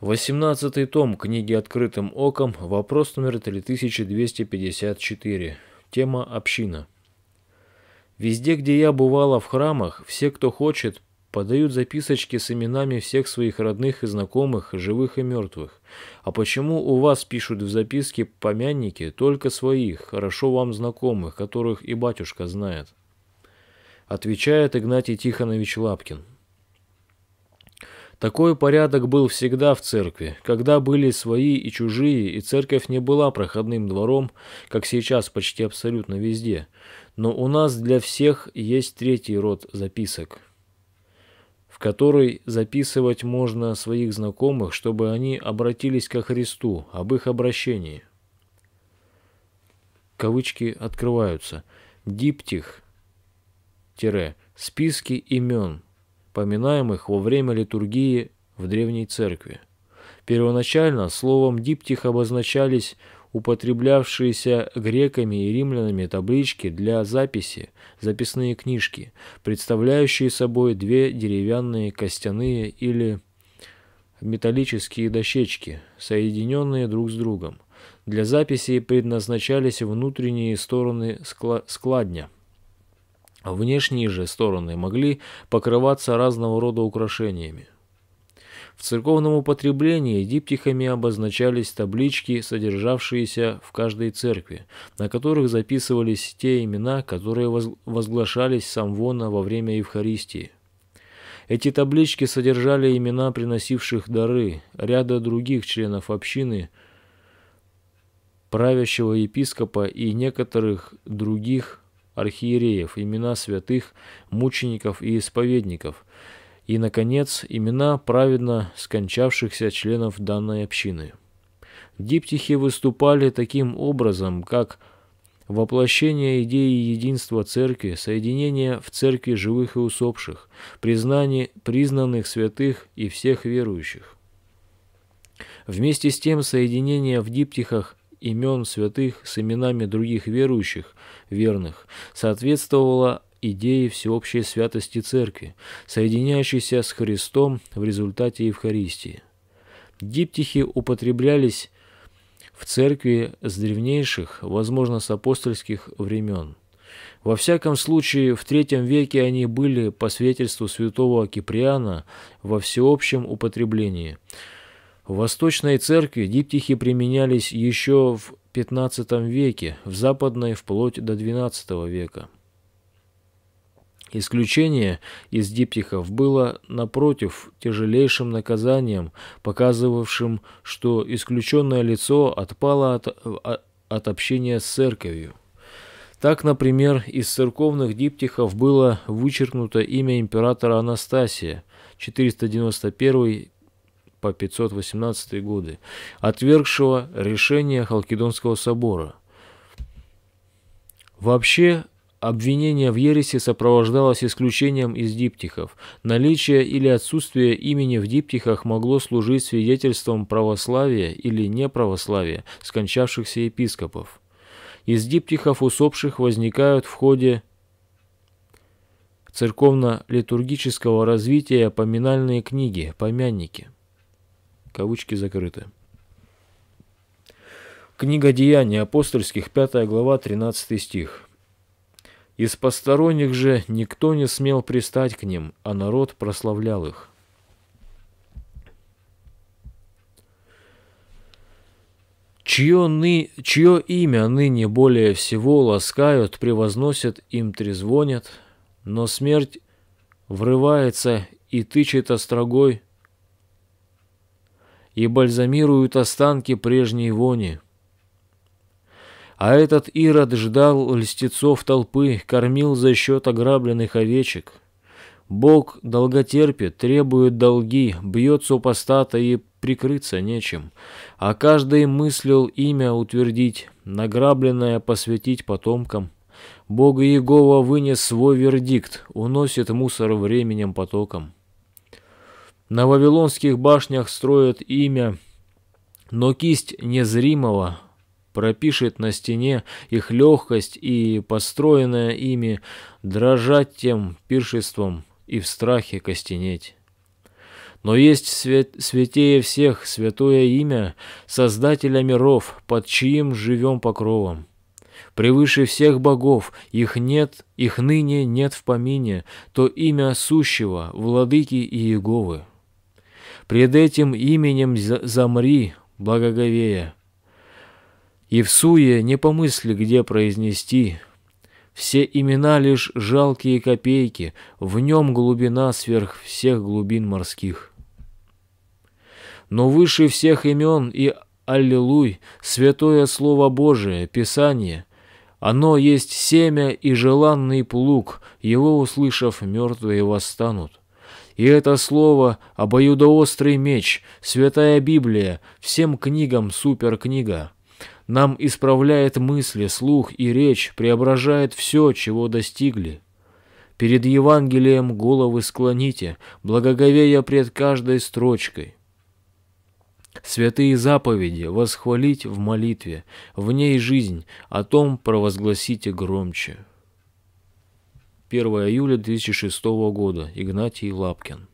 18 том книги «Открытым оком», вопрос номер 3254, тема «Община». Везде, где я бывала в храмах, все, кто хочет, подают записочки с именами всех своих родных и знакомых, живых и мертвых. А почему у вас пишут в записке помянники только своих, хорошо вам знакомых, которых и батюшка знает? Отвечает Игнатий Тихонович Лапкин. Такой порядок был всегда в церкви, когда были свои и чужие, и церковь не была проходным двором, как сейчас почти абсолютно везде. Но у нас для всех есть третий род записок, в который записывать можно своих знакомых, чтобы они обратились ко Христу об их обращении. Кавычки открываются. Диптих. Тире. Списки имен поминаемых во время литургии в Древней Церкви. Первоначально словом «диптих» обозначались употреблявшиеся греками и римлянами таблички для записи, записные книжки, представляющие собой две деревянные костяные или металлические дощечки, соединенные друг с другом. Для записи предназначались внутренние стороны складня – а внешние же стороны могли покрываться разного рода украшениями. В церковном употреблении диптихами обозначались таблички, содержавшиеся в каждой церкви, на которых записывались те имена, которые возглашались самвона во время Евхаристии. Эти таблички содержали имена приносивших дары, ряда других членов общины, правящего епископа и некоторых других архиереев, имена святых, мучеников и исповедников, и, наконец, имена праведно скончавшихся членов данной общины. Диптихи выступали таким образом, как воплощение идеи единства церкви, соединение в церкви живых и усопших, признание признанных святых и всех верующих. Вместе с тем соединение в диптихах имен святых с именами других верующих, верных, соответствовала идее всеобщей святости Церкви, соединяющейся с Христом в результате Евхаристии. Диптихи употреблялись в Церкви с древнейших, возможно, с апостольских времен. Во всяком случае, в III веке они были, по свидетельству святого Киприана, во всеобщем употреблении – в Восточной церкви диптихи применялись еще в XV веке, в Западной вплоть до XII века. Исключение из диптихов было, напротив, тяжелейшим наказанием, показывавшим, что исключенное лицо отпало от, а, от общения с церковью. Так, например, из церковных диптихов было вычеркнуто имя императора Анастасия 491 по 518 годы, отвергшего решение Халкидонского собора. Вообще, обвинение в ереси сопровождалось исключением из диптихов. Наличие или отсутствие имени в диптихах могло служить свидетельством православия или неправославия скончавшихся епископов. Из диптихов усопших возникают в ходе церковно-литургического развития поминальные книги, помянники – Кавычки закрыты. Книга Деяний апостольских, 5 глава, 13 стих. «Из посторонних же никто не смел пристать к ним, а народ прославлял их». чье, ны, чье имя ныне более всего ласкают, превозносят, им трезвонят, но смерть врывается и тычет острогой и бальзамируют останки прежней вони. А этот Ирод ждал льстецов толпы, кормил за счет ограбленных овечек. Бог долготерпит, требует долги, бьет супостата и прикрыться нечем. А каждый мыслил имя утвердить, награбленное посвятить потомкам. Бога Иегова вынес свой вердикт, уносит мусор временем потоком. На вавилонских башнях строят имя, но кисть незримого пропишет на стене их легкость и построенное ими дрожать тем пиршеством и в страхе костенеть. Но есть свят, святее всех святое имя Создателя миров, под чьим живем покровом. Превыше всех богов, их нет, их ныне нет в помине, то имя сущего, владыки и Иеговы. Пред этим именем замри, благоговея. И в суе не помысли, где произнести. Все имена лишь жалкие копейки, в нем глубина сверх всех глубин морских. Но выше всех имен и Аллилуй, святое Слово Божие, Писание, оно есть семя и желанный плуг, его, услышав, мертвые восстанут. И это слово – обоюдоострый меч, святая Библия, всем книгам суперкнига. Нам исправляет мысли, слух и речь, преображает все, чего достигли. Перед Евангелием головы склоните, благоговея пред каждой строчкой. Святые заповеди восхвалить в молитве, в ней жизнь, о том провозгласите громче. 1 июля 2006 года. Игнатий Лапкин.